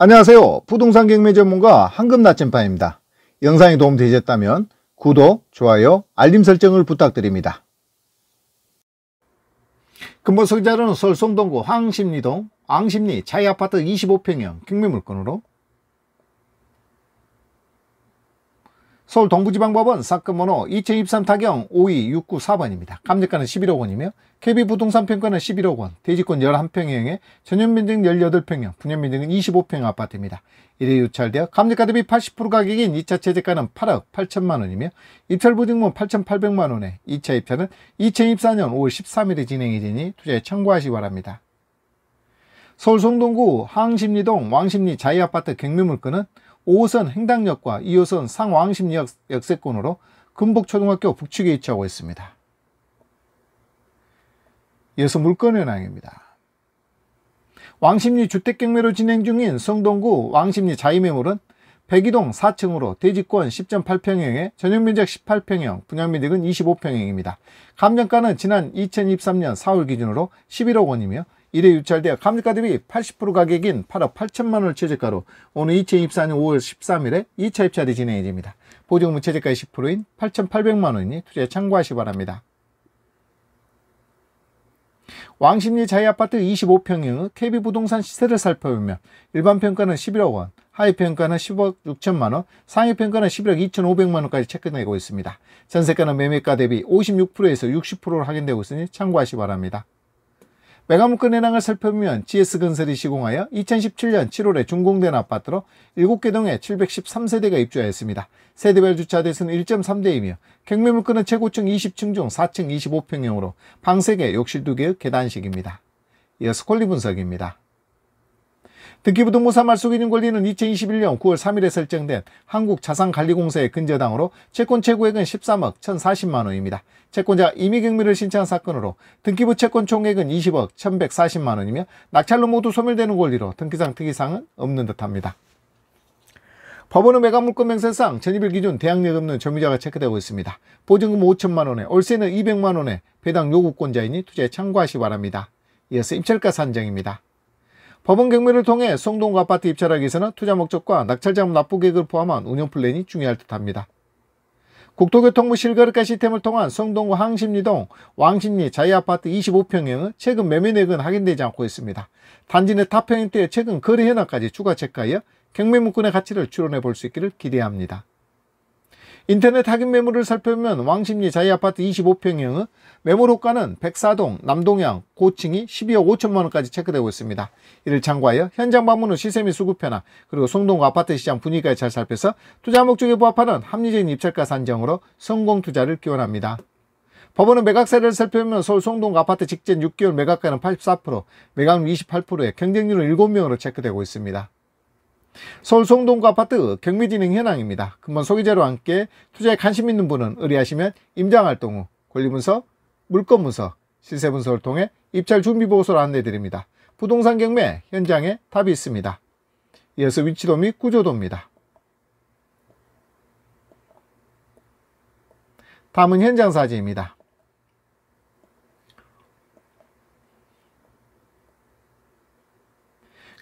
안녕하세요. 부동산 경매 전문가 황금 나침반입니다. 영상이 도움되셨다면 구독, 좋아요, 알림 설정을 부탁드립니다. 금보성자는 서 송동구 황심리동 황심리 차이아파트 25평형 경매물건으로 서울 동부지방법원 사건번호 2023 타경 52694번입니다. 감정가는 11억 원이며 KB부동산 평가는 11억 원, 대지권 11평형에 전현민등 18평형, 분양민등은 25평 형 아파트입니다. 이래 유찰되어 감정가 대비 80% 가격인 2차 최저가는 8억 8천만 원이며 입찰부증금 8,800만 원에 2차 입찰은 2024년 5월 13일에 진행이 되니 투자에 참고하시기 바랍니다. 서울 송동구 항심리동 왕십리 자이아파트 경매물건은 5호선 행당역과 2호선 상왕십리역 역세권으로 금북초등학교 북측에 위치하고 있습니다. 이어서 물건현황입니다. 왕십리 주택경매로 진행 중인 성동구 왕십리 자이매물은 102동 4층으로 대지권 10.8평형에 전용면적 18평형, 분양면적은 25평형입니다. 감정가는 지난 2023년 4월 기준으로 11억 원이며 1회 유찰되어 감정가 대비 80% 가격인 8억 8천만 원을 최저가로 오늘 2024년 5월 13일에 2차 입찰이 진행이 됩니다. 보증금 최저가의 10%인 8,800만 원이니 투자에 참고하시 기 바랍니다. 왕십리 자이아파트 25평형의 KB부동산 시세를 살펴보면 일반평가는 11억 원, 하위평가는 10억 6천만원, 상위평가는 11억 2,500만원까지 체크되고 있습니다. 전세가는 매매가 대비 56%에서 60%로 확인되고 있으니 참고하시 기 바랍니다. 외관문건 현황을 살펴보면 GS건설이 시공하여 2017년 7월에 준공된 아파트로 7개 동에 713세대가 입주하였습니다. 세대별 주차대수는 1.3대이며 경매물건은 최고층 20층 중 4층 25평형으로 방 3개, 욕실 2개, 의 계단식입니다. 이어스 콜리 분석입니다. 등기부등본사 말소기준 권리는 2021년 9월 3일에 설정된 한국자산관리공사의 근저당으로 채권 최고액은 13억 1,040만 원입니다. 채권자 임의경미를 신청한 사건으로 등기부 채권 총액은 20억 1,140만 원이며 낙찰로 모두 소멸되는 권리로 등기상 특이사항은 없는 듯합니다. 법원은 매각물권 명세상 전입일 기준 대항력 없는 점유자가 체크되고 있습니다. 보증금 5천만원에 월세는 200만원에 배당 요구권자이니 투자에 참고하시 기 바랍니다. 이어서 입찰가 산정입니다. 법원 경매를 통해 성동구 아파트 입찰하기 위해서는 투자 목적과 낙찰자금 납부 계획을 포함한 운영 플랜이 중요할 듯합니다. 국토교통부 실거래가 시스템을 통한 성동구 항심리동 왕십리 자이아파트 25평형은 최근 매매액은 확인되지 않고 있습니다. 단지 내 타평일 때 최근 거래 현황까지 추가 체크하여 경매 문건의 가치를 추론해 볼 수 있기를 기대합니다. 인터넷 하긴 매물을 살펴보면 왕십리 자이아파트 25평형의 매물 호가는 1 0 4동 남동향, 고층이 12억 5천만원까지 체크되고 있습니다. 이를 참고하여 현장 방문 후 시세 및 수급 편화 그리고 송동 아파트 시장 분위기까지 잘 살펴서 투자 목적에 부합하는 합리적인 입찰가 산정으로 성공 투자를 기원합니다. 법원은 매각세를 살펴보면 서울 송동 아파트 직전 6개월 매각가는 84%, 매각률 28%에 경쟁률은 7명으로 체크되고 있습니다. 서울 송동구 아파트 경매진행 현황입니다. 금번 소개자료와 함께 투자에 관심 있는 분은 의뢰하시면 임장활동 후권리문서물건문서시세분서를 통해 입찰 준비보고서를 안내드립니다. 부동산 경매 현장에 답이 있습니다. 이어서 위치도 및 구조도입니다. 다음은 현장 사진입니다.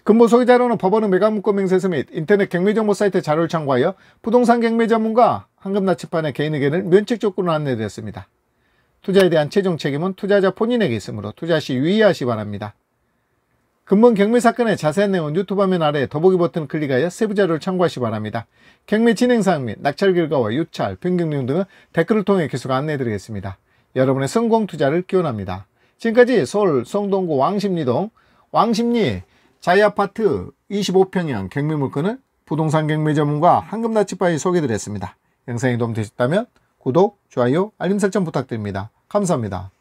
근무 소유자로는 법원의 매각문건 명세서및 인터넷 경매정보 사이트 자료를 참고하여 부동산 경매 전문가 한금나치판의 개인 의견을 면책 조건으로 안내드렸습니다. 투자에 대한 최종 책임은 투자자 본인에게 있으므로 투자 시 유의하시 바랍니다. 금번 경매 사건의 자세한 내용은 유튜브 화면 아래 더보기 버튼 클릭하여 세부 자료를 참고하시 바랍니다. 경매 진행사항 및 낙찰 결과와 유찰, 변경용 내 등은 댓글을 통해 계속 안내해드리겠습니다. 여러분의 성공 투자를 기원합니다. 지금까지 서울 성동구 왕십리동 왕십리 사이아파트 25평형 경매 물건을 부동산 경매 전문가 한금나치바에 소개드렸습니다. 영상이 도움되셨다면 구독, 좋아요, 알림 설정 부탁드립니다. 감사합니다.